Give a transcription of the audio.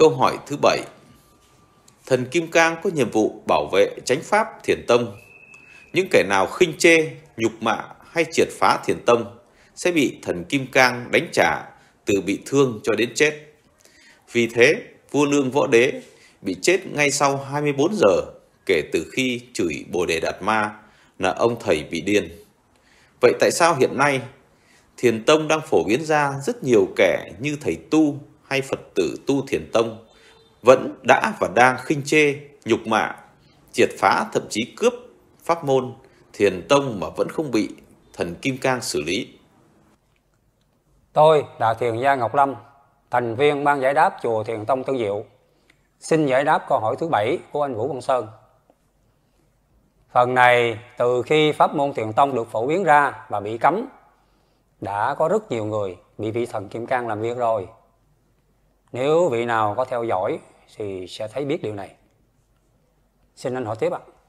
Câu hỏi thứ 7 Thần Kim Cang có nhiệm vụ bảo vệ chánh pháp thiền tông. Những kẻ nào khinh chê, nhục mạ hay triệt phá thiền tông sẽ bị thần Kim Cang đánh trả từ bị thương cho đến chết. Vì thế, vua Lương Võ Đế bị chết ngay sau 24 giờ kể từ khi chửi Bồ Đề Đạt Ma là ông thầy bị điên. Vậy tại sao hiện nay Thiền Tông đang phổ biến ra rất nhiều kẻ như thầy Tu, hay Phật tử tu thiền tông vẫn đã và đang khinh chê, nhục mạ, triệt phá thậm chí cướp pháp môn thiền tông mà vẫn không bị thần Kim Cang xử lý. Tôi là Thiền gia Ngọc Lâm, thành viên ban giải đáp chùa Thiền Tông Tân Diệu. Xin giải đáp câu hỏi thứ bảy của anh Vũ Văn Sơn. Phần này, từ khi pháp môn thiền tông được phổ biến ra và bị cấm, đã có rất nhiều người bị vị thần Kim Cang làm việc rồi. Nếu vị nào có theo dõi thì sẽ thấy biết điều này. Xin anh hỏi tiếp ạ. À.